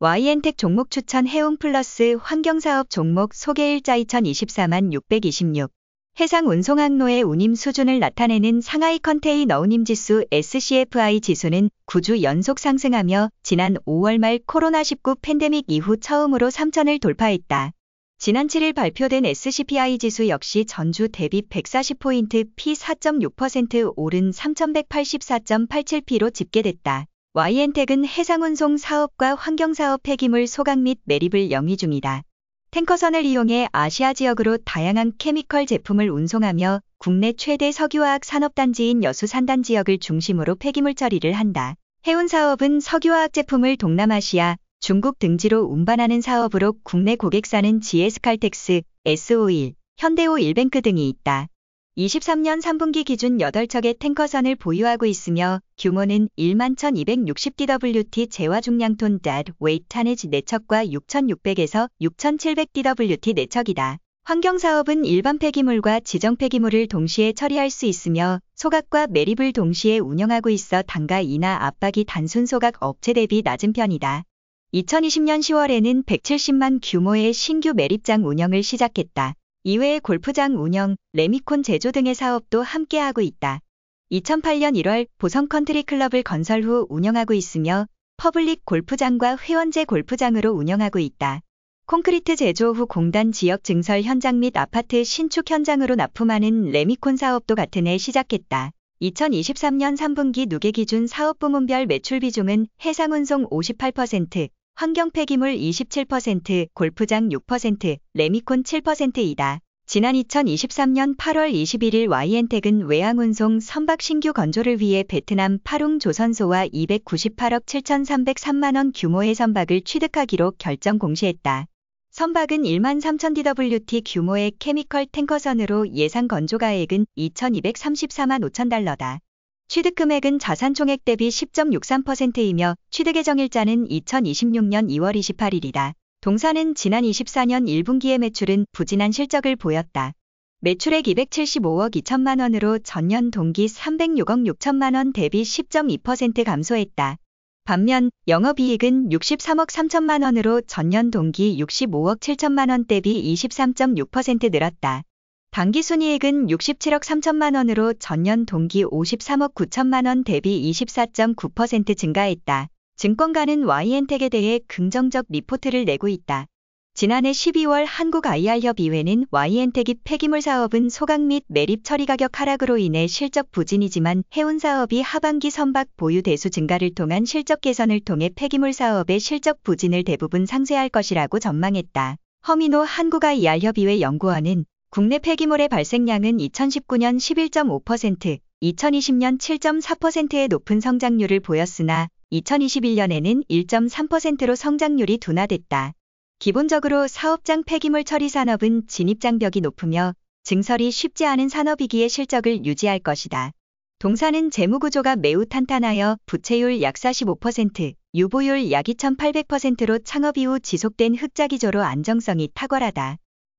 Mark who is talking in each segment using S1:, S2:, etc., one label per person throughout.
S1: YN텍 종목 추천 해운 플러스 환경사업 종목 소개 일자 2024만 626 해상 운송 항로의 운임 수준을 나타내는 상하이 컨테이너 운임 지수 SCFI 지수는 9주 연속 상승하며 지난 5월 말 코로나19 팬데믹 이후 처음으로 3천을 돌파했다. 지난 7일 발표된 SCPI 지수 역시 전주 대비 140포인트 P4.6% 오른 3184.87P로 집계됐다. YN택은 해상운송 사업과 환경사업 폐기물 소각 및 매립을 영위 중이다. 탱커선을 이용해 아시아 지역으로 다양한 케미컬 제품을 운송하며 국내 최대 석유화학 산업단지인 여수산단 지역을 중심으로 폐기물 처리를 한다. 해운 사업은 석유화학 제품을 동남아시아, 중국 등지로 운반하는 사업으로 국내 고객사는 GS칼텍스, s o 1 현대오 일뱅크 등이 있다. 23년 3분기 기준 8척의 탱커선을 보유하고 있으며 규모는 11,260DWT 재화 중량톤 달 웨이트 타네지 4척과 6,600에서 6,700DWT 4척이다. 환경사업은 일반 폐기물과 지정 폐기물을 동시에 처리할 수 있으며 소각과 매립을 동시에 운영하고 있어 단가 인하 압박이 단순 소각 업체 대비 낮은 편이다. 2020년 10월에는 170만 규모의 신규 매립장 운영을 시작했다. 이외에 골프장 운영, 레미콘 제조 등의 사업도 함께하고 있다. 2008년 1월 보성 컨트리 클럽을 건설 후 운영하고 있으며 퍼블릭 골프장과 회원제 골프장으로 운영하고 있다. 콘크리트 제조 후 공단 지역 증설 현장 및 아파트 신축 현장으로 납품하는 레미콘 사업도 같은 해 시작했다. 2023년 3분기 누계 기준 사업 부문별 매출 비중은 해상운송 58%, 환경 폐기물 27%, 골프장 6%, 레미콘 7%이다. 지난 2023년 8월 21일 YN택은 외항운송 선박 신규 건조를 위해 베트남 파룽 조선소와 298억 7,303만원 규모의 선박을 취득하기로 결정 공시했다. 선박은 1 3,000DWT 규모의 케미컬 탱커선으로 예상 건조가액은 2,234만 5천 달러다. 취득금액은 자산총액 대비 10.63%이며 취득예정일자는 2026년 2월 28일이다. 동사는 지난 24년 1분기의 매출은 부진한 실적을 보였다. 매출액 275억 2천만 원으로 전년 동기 306억 6천만 원 대비 10.2% 감소했다. 반면 영업이익은 63억 3천만 원으로 전년 동기 65억 7천만 원 대비 23.6% 늘었다. 당기 순이익은 67억 3천만 원으로 전년 동기 53억 9천만 원 대비 24.9% 증가했다. 증권가는 YN텍에 대해 긍정적 리포트를 내고 있다. 지난해 12월 한국IR협의회는 YN텍이 폐기물 사업은 소각 및 매립 처리 가격 하락으로 인해 실적 부진이지만 해운 사업이 하반기 선박 보유 대수 증가를 통한 실적 개선을 통해 폐기물 사업의 실적 부진을 대부분 상쇄할 것이라고 전망했다. 허민호 한국IR협의회 연구원은 국내 폐기물의 발생량은 2019년 11.5%, 2020년 7.4%의 높은 성장률을 보였으나 2021년에는 1.3%로 성장률이 둔화됐다. 기본적으로 사업장 폐기물 처리 산업은 진입장벽이 높으며 증설이 쉽지 않은 산업이기에 실적을 유지할 것이다. 동사는 재무구조가 매우 탄탄하여 부채율 약 45%, 유보율 약 2,800%로 창업 이후 지속된 흑자기조로 안정성이 탁월하다.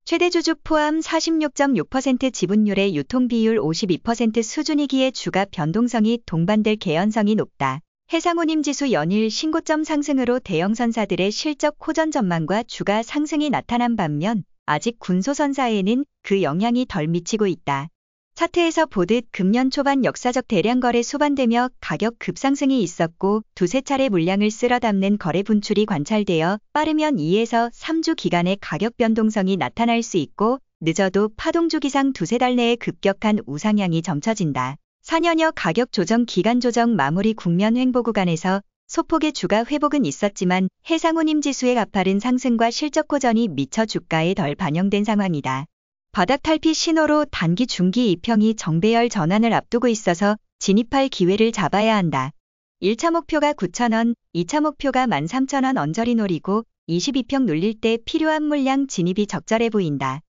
S1: 최대주주 포함 46.6% 지분율의 유통비율 52% 수준이기에 주가 변동성이 동반될 개연성이 높다. 해상운임 지수 연일 신고점 상승으로 대형선사들의 실적 호전 전망과 주가 상승이 나타난 반면 아직 군소선사에는 그 영향이 덜 미치고 있다. 차트에서 보듯 금년 초반 역사적 대량 거래 소반되며 가격 급상승이 있었고 두세 차례 물량을 쓸어 담는 거래 분출이 관찰되어 빠르면 2에서 3주 기간의 가격 변동성이 나타날 수 있고 늦어도 파동주기상 두세 달 내에 급격한 우상향이 점쳐진다. 4년여 가격 조정 기간 조정 마무리 국면 횡보 구간에서 소폭의 주가 회복은 있었지만 해상운임 지수의 가파른 상승과 실적 호전이 미처 주가에 덜 반영된 상황이다. 바닥 탈피 신호로 단기 중기 2평이 정배열 전환을 앞두고 있어서 진입할 기회를 잡아야 한다. 1차 목표가 9,000원, 2차 목표가 13,000원 언저리 놀이고 22평 눌릴때 필요한 물량 진입이 적절해 보인다.